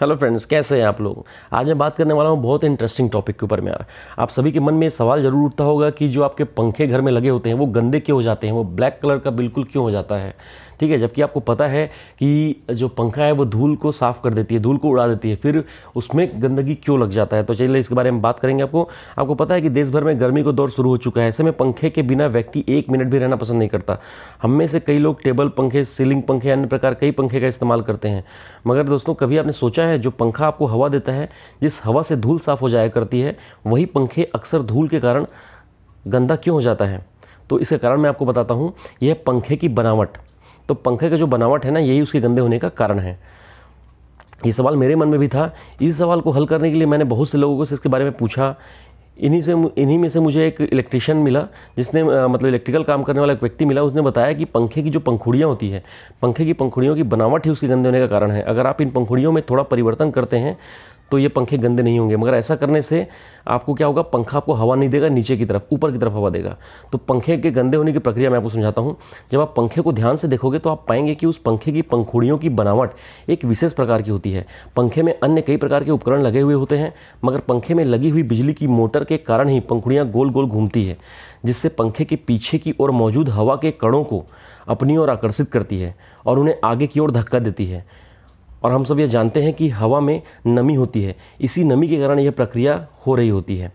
hello friends कैसे हैं आप लोग आज मैं बात करने वाला हूँ बहुत इंटरेस्टिंग टॉपिक के ऊपर में यार आप सभी के मन में सवाल जरूर उठता होगा कि जो आपके पंखे घर में लगे होते हैं वो गंदे क्यों हो जाते हैं वो ब्लैक कलर का बिल्कुल क्यों हो जाता है ठीक है जबकि आपको पता है कि जो पंखा है वो धूल को साफ़ कर देती है धूल को उड़ा देती है फिर उसमें गंदगी क्यों लग जाता है तो चलिए इसके बारे में बात करेंगे आपको आपको पता है कि देश भर में गर्मी को दौर शुरू हो चुका है ऐसे में पंखे के बिना व्यक्ति एक मिनट भी रहना पसंद नहीं करता हम में से कई लोग टेबल पंखे सीलिंग पंखे अन्य प्रकार कई पंखे का इस्तेमाल करते हैं मगर दोस्तों कभी आपने सोचा है जो पंखा आपको हवा देता है जिस हवा से धूल साफ़ हो जाया करती है वही पंखे अक्सर धूल के कारण गंदा क्यों हो जाता है तो इसके कारण मैं आपको बताता हूँ यह पंखे की बनावट तो पंखे का जो बनावट है ना यही उसके गंदे होने का कारण है ये सवाल मेरे मन में भी था इस सवाल को हल करने के लिए मैंने बहुत से लोगों से इसके बारे में पूछा इन्हीं से इन्हीं में से मुझे एक इलेक्ट्रिशियन मिला जिसने मतलब इलेक्ट्रिकल काम करने वाला एक व्यक्ति मिला उसने बताया कि पंखे की जो पंखुड़ियाँ होती है पंखे की पंखुड़ियों की बनावट ही उसके गंदे होने का कारण है अगर आप इन पंखुड़ियों में थोड़ा परिवर्तन करते हैं तो ये पंखे गंदे नहीं होंगे मगर ऐसा करने से आपको क्या होगा पंखा आपको हवा नहीं देगा नीचे की तरफ ऊपर की तरफ हवा देगा तो पंखे के गंदे होने की प्रक्रिया मैं आपको समझाता हूँ जब आप पंखे को ध्यान से देखोगे तो आप पाएंगे कि उस पंखे की पंखुड़ियों की बनावट एक विशेष प्रकार की होती है पंखे में अन्य कई प्रकार के उपकरण लगे हुए होते हैं मगर पंखे में लगी हुई बिजली की मोटर के कारण ही पंखुड़ियाँ गोल गोल घूमती है जिससे पंखे के पीछे की ओर मौजूद हवा के कणों को अपनी ओर आकर्षित करती है और उन्हें आगे की ओर धक्का देती है और हम सब ये जानते हैं कि हवा में नमी होती है इसी नमी के कारण यह प्रक्रिया हो रही होती है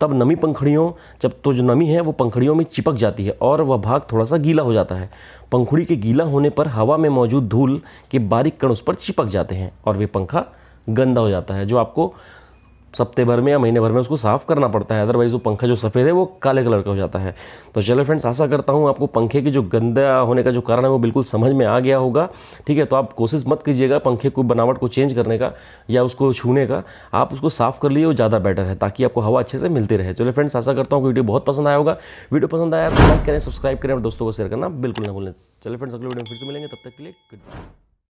तब नमी पंखड़ियों जब तो जो नमी है वो पंखड़ियों में चिपक जाती है और वह भाग थोड़ा सा गीला हो जाता है पंखुड़ी के गीला होने पर हवा में मौजूद धूल के बारीक कण उस पर चिपक जाते हैं और वे पंखा गंदा हो जाता है जो आपको सप्ते भर में या महीने भर में उसको साफ़ करना पड़ता है अदरवाइज़ वो पंखा जो सफ़ेद है वो काले कलर का हो जाता है तो चलो फ्रेंड्स आशा करता हूँ आपको पंखे की जो गंदा होने का जो कारण है वो बिल्कुल समझ में आ गया होगा ठीक है तो आप कोशिश मत कीजिएगा पंखे को बनावट को चेंज करने का या उसको छूने का आप उसको साफ़ कर लिए वो ज़्यादा बेटर है ताकि आपको हवा अच्छे से मिलती रहे चलो फ्रेंड्स आशा करता हूँ वीडियो बहुत पसंद आया होगा वीडियो पसंद आया तो लाइक करें सब्सक्राइब करें और दोस्तों को शेयर करना बिल्कुल ना भूलें चलो फ्रेंड्स अगले वीडियो में फिर से मिलेंगे तब तक के लिए गुड बाय